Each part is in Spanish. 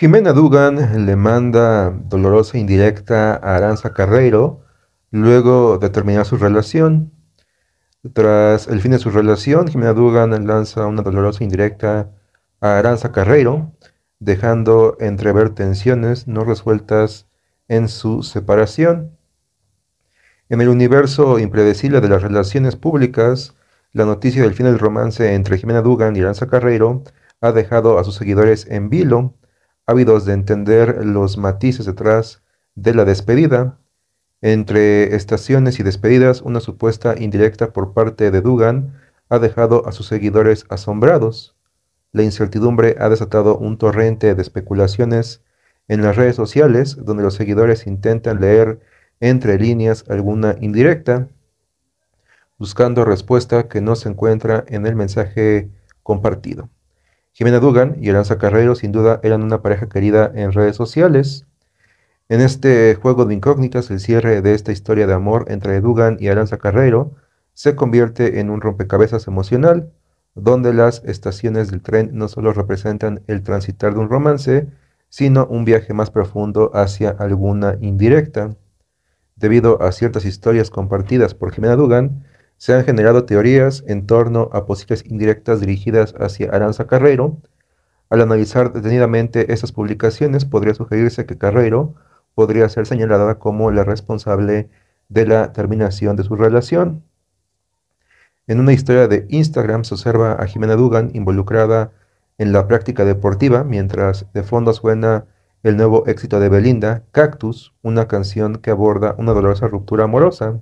Jimena Dugan le manda dolorosa e indirecta a Aranza Carreiro luego de terminar su relación. Tras el fin de su relación, Jimena Dugan lanza una dolorosa e indirecta a Aranza Carreiro, dejando entrever tensiones no resueltas en su separación. En el universo impredecible de las relaciones públicas, la noticia del fin del romance entre Jimena Dugan y Aranza Carreiro ha dejado a sus seguidores en vilo ávidos de entender los matices detrás de la despedida, entre estaciones y despedidas, una supuesta indirecta por parte de Dugan ha dejado a sus seguidores asombrados. La incertidumbre ha desatado un torrente de especulaciones en las redes sociales donde los seguidores intentan leer entre líneas alguna indirecta, buscando respuesta que no se encuentra en el mensaje compartido. Jimena Dugan y Aranza Carrero sin duda eran una pareja querida en redes sociales. En este juego de incógnitas, el cierre de esta historia de amor entre Dugan y Aranza Carrero se convierte en un rompecabezas emocional, donde las estaciones del tren no solo representan el transitar de un romance, sino un viaje más profundo hacia alguna indirecta. Debido a ciertas historias compartidas por Jimena Dugan, se han generado teorías en torno a posibles indirectas dirigidas hacia Aranza Carrero. Al analizar detenidamente estas publicaciones, podría sugerirse que Carrero podría ser señalada como la responsable de la terminación de su relación. En una historia de Instagram se observa a Jimena Dugan involucrada en la práctica deportiva, mientras de fondo suena el nuevo éxito de Belinda, Cactus, una canción que aborda una dolorosa ruptura amorosa.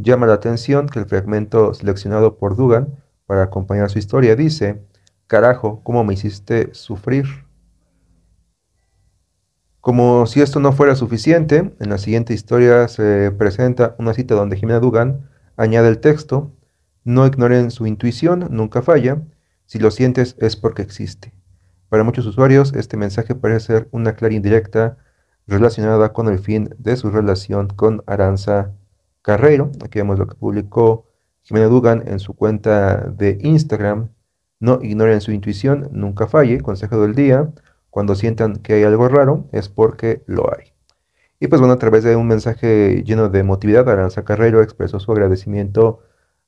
Llama la atención que el fragmento seleccionado por Dugan para acompañar su historia dice, carajo, ¿cómo me hiciste sufrir? Como si esto no fuera suficiente, en la siguiente historia se presenta una cita donde Jimena Dugan añade el texto, no ignoren su intuición, nunca falla, si lo sientes es porque existe. Para muchos usuarios este mensaje parece ser una clara indirecta relacionada con el fin de su relación con Aranza Carrero aquí vemos lo que publicó Jimena Dugan en su cuenta de Instagram, no ignoren su intuición, nunca falle, consejo del día, cuando sientan que hay algo raro es porque lo hay. Y pues bueno, a través de un mensaje lleno de emotividad, Aranza Carrero expresó su agradecimiento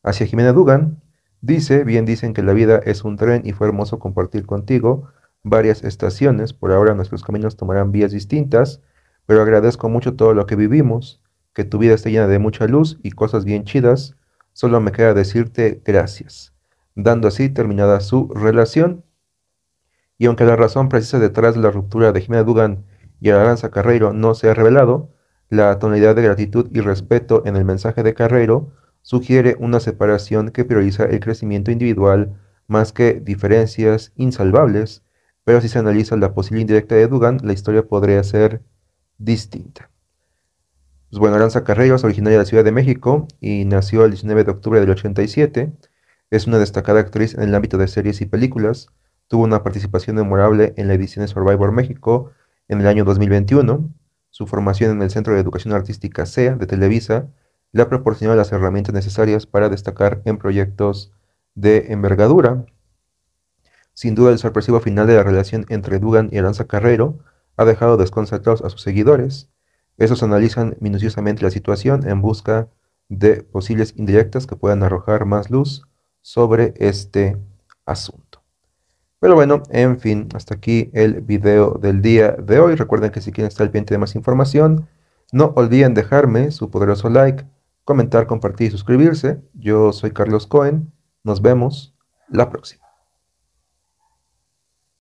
hacia Jimena Dugan. Dice, bien dicen que la vida es un tren y fue hermoso compartir contigo varias estaciones. Por ahora nuestros caminos tomarán vías distintas, pero agradezco mucho todo lo que vivimos tu vida esté llena de mucha luz y cosas bien chidas. Solo me queda decirte gracias. Dando así terminada su relación. Y aunque la razón precisa detrás de la ruptura de Jimena Dugan y Aranza Carreiro no se ha revelado, la tonalidad de gratitud y respeto en el mensaje de Carreiro sugiere una separación que prioriza el crecimiento individual más que diferencias insalvables, pero si se analiza la posible indirecta de Dugan, la historia podría ser distinta. Pues bueno, Aranza Carrillo es originaria de la Ciudad de México y nació el 19 de octubre del 87. Es una destacada actriz en el ámbito de series y películas. Tuvo una participación memorable en la edición de Survivor México en el año 2021. Su formación en el Centro de Educación Artística CEA de Televisa le ha proporcionado las herramientas necesarias para destacar en proyectos de envergadura. Sin duda, el sorpresivo final de la relación entre Dugan y Aranza Carrero ha dejado desconcertados a sus seguidores. Esos analizan minuciosamente la situación en busca de posibles indirectas que puedan arrojar más luz sobre este asunto. Pero bueno, en fin, hasta aquí el video del día de hoy. Recuerden que si quieren estar al pendiente de más información, no olviden dejarme su poderoso like, comentar, compartir y suscribirse. Yo soy Carlos Cohen. Nos vemos la próxima.